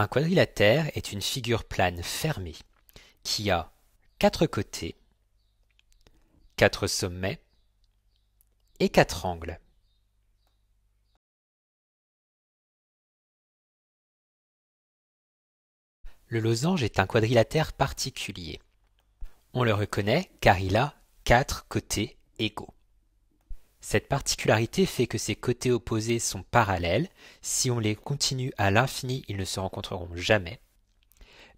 Un quadrilatère est une figure plane fermée qui a quatre côtés, quatre sommets et quatre angles. Le losange est un quadrilatère particulier. On le reconnaît car il a quatre côtés égaux. Cette particularité fait que ces côtés opposés sont parallèles, si on les continue à l'infini, ils ne se rencontreront jamais.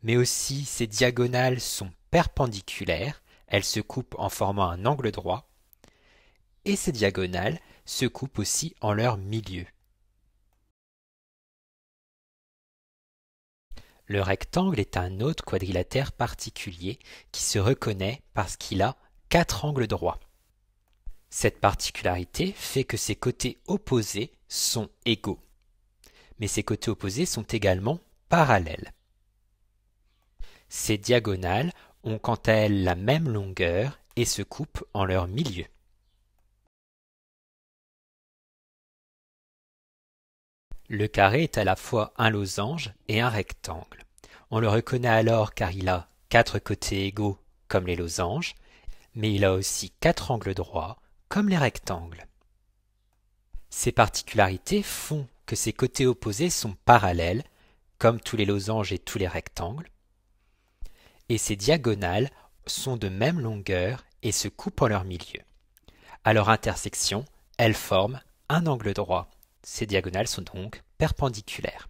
Mais aussi ces diagonales sont perpendiculaires, elles se coupent en formant un angle droit, et ces diagonales se coupent aussi en leur milieu. Le rectangle est un autre quadrilatère particulier qui se reconnaît parce qu'il a quatre angles droits. Cette particularité fait que ses côtés opposés sont égaux. Mais ses côtés opposés sont également parallèles. Ces diagonales ont quant à elles la même longueur et se coupent en leur milieu. Le carré est à la fois un losange et un rectangle. On le reconnaît alors car il a quatre côtés égaux comme les losanges, mais il a aussi quatre angles droits comme les rectangles. Ces particularités font que ces côtés opposés sont parallèles, comme tous les losanges et tous les rectangles, et ces diagonales sont de même longueur et se coupent en leur milieu. À leur intersection, elles forment un angle droit. Ces diagonales sont donc perpendiculaires.